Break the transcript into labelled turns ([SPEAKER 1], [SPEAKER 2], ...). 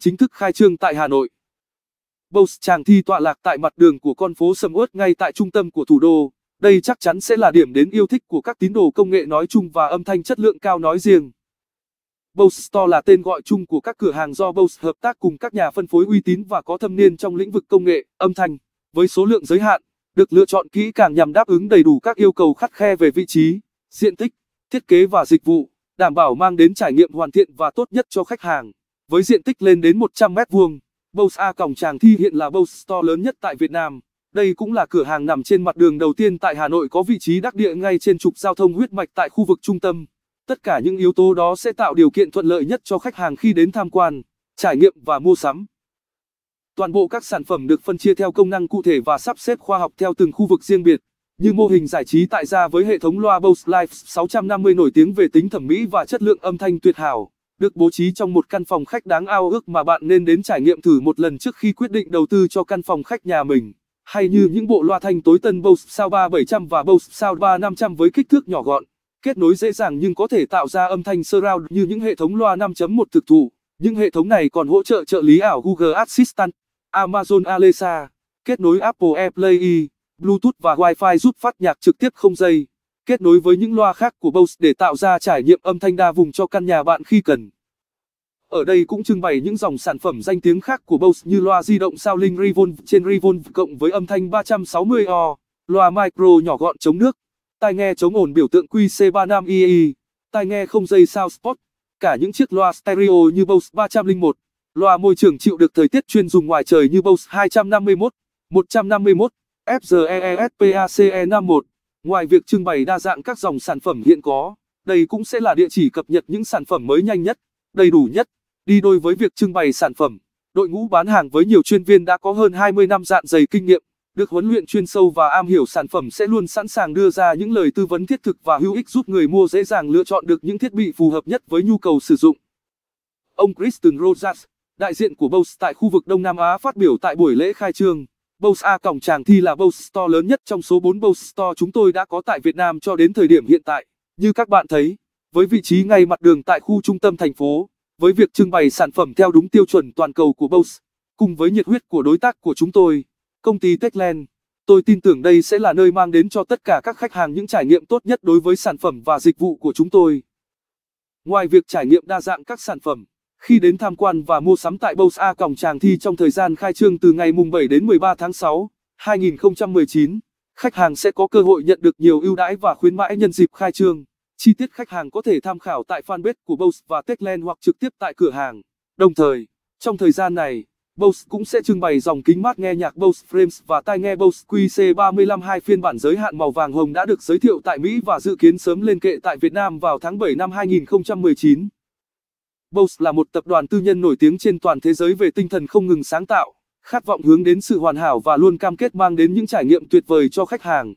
[SPEAKER 1] chính thức khai trương tại Hà Nội. Bose Tràng Thi tọa lạc tại mặt đường của con phố sầm uất ngay tại trung tâm của thủ đô, đây chắc chắn sẽ là điểm đến yêu thích của các tín đồ công nghệ nói chung và âm thanh chất lượng cao nói riêng. Bose Store là tên gọi chung của các cửa hàng do Bose hợp tác cùng các nhà phân phối uy tín và có thâm niên trong lĩnh vực công nghệ, âm thanh, với số lượng giới hạn, được lựa chọn kỹ càng nhằm đáp ứng đầy đủ các yêu cầu khắt khe về vị trí, diện tích, thiết kế và dịch vụ, đảm bảo mang đến trải nghiệm hoàn thiện và tốt nhất cho khách hàng. Với diện tích lên đến 100 mét vuông, Bose A Còng Tràng Thi hiện là Bose Store lớn nhất tại Việt Nam. Đây cũng là cửa hàng nằm trên mặt đường đầu tiên tại Hà Nội có vị trí đắc địa ngay trên trục giao thông huyết mạch tại khu vực trung tâm. Tất cả những yếu tố đó sẽ tạo điều kiện thuận lợi nhất cho khách hàng khi đến tham quan, trải nghiệm và mua sắm. Toàn bộ các sản phẩm được phân chia theo công năng cụ thể và sắp xếp khoa học theo từng khu vực riêng biệt, như mô hình giải trí tại gia với hệ thống loa Bose Live 650 nổi tiếng về tính thẩm mỹ và chất lượng âm thanh tuyệt hảo được bố trí trong một căn phòng khách đáng ao ước mà bạn nên đến trải nghiệm thử một lần trước khi quyết định đầu tư cho căn phòng khách nhà mình. Hay như những bộ loa thanh tối tân Bose Sound 3700 và Bose Sound 3500 với kích thước nhỏ gọn, kết nối dễ dàng nhưng có thể tạo ra âm thanh surround như những hệ thống loa 5.1 thực thụ. Những hệ thống này còn hỗ trợ trợ lý ảo Google Assistant, Amazon Alexa, kết nối Apple AirPlay, Bluetooth và Wi-Fi giúp phát nhạc trực tiếp không dây kết nối với những loa khác của Bose để tạo ra trải nghiệm âm thanh đa vùng cho căn nhà bạn khi cần. Ở đây cũng trưng bày những dòng sản phẩm danh tiếng khác của Bose như loa di động sao linh Revolve trên Revolve cộng với âm thanh 360O, loa micro nhỏ gọn chống nước, tai nghe chống ồn biểu tượng QC35EE, e, tai nghe không dây sao spot cả những chiếc loa stereo như Bose 301, loa môi trường chịu được thời tiết chuyên dùng ngoài trời như Bose 251, 151, FZESPACE51. Ngoài việc trưng bày đa dạng các dòng sản phẩm hiện có, đây cũng sẽ là địa chỉ cập nhật những sản phẩm mới nhanh nhất, đầy đủ nhất. Đi đôi với việc trưng bày sản phẩm, đội ngũ bán hàng với nhiều chuyên viên đã có hơn 20 năm dạn dày kinh nghiệm, được huấn luyện chuyên sâu và am hiểu sản phẩm sẽ luôn sẵn sàng đưa ra những lời tư vấn thiết thực và hữu ích giúp người mua dễ dàng lựa chọn được những thiết bị phù hợp nhất với nhu cầu sử dụng. Ông Kristen rojas đại diện của Bose tại khu vực Đông Nam Á phát biểu tại buổi lễ khai trương. Bose A Cổng tràng thi là Bose Store lớn nhất trong số 4 Bose Store chúng tôi đã có tại Việt Nam cho đến thời điểm hiện tại. Như các bạn thấy, với vị trí ngay mặt đường tại khu trung tâm thành phố, với việc trưng bày sản phẩm theo đúng tiêu chuẩn toàn cầu của Bose, cùng với nhiệt huyết của đối tác của chúng tôi, công ty Techland, tôi tin tưởng đây sẽ là nơi mang đến cho tất cả các khách hàng những trải nghiệm tốt nhất đối với sản phẩm và dịch vụ của chúng tôi. Ngoài việc trải nghiệm đa dạng các sản phẩm khi đến tham quan và mua sắm tại Bows A Còng Tràng Thi trong thời gian khai trương từ ngày mùng 7 đến 13 tháng 6, 2019, khách hàng sẽ có cơ hội nhận được nhiều ưu đãi và khuyến mãi nhân dịp khai trương. Chi tiết khách hàng có thể tham khảo tại fanpage của Bose và Techland hoặc trực tiếp tại cửa hàng. Đồng thời, trong thời gian này, Bose cũng sẽ trưng bày dòng kính mát nghe nhạc Bose Frames và tai nghe Bose QC35 hai phiên bản giới hạn màu vàng hồng đã được giới thiệu tại Mỹ và dự kiến sớm lên kệ tại Việt Nam vào tháng 7 năm 2019. Bose là một tập đoàn tư nhân nổi tiếng trên toàn thế giới về tinh thần không ngừng sáng tạo, khát vọng hướng đến sự hoàn hảo và luôn cam kết mang đến những trải nghiệm tuyệt vời cho khách hàng.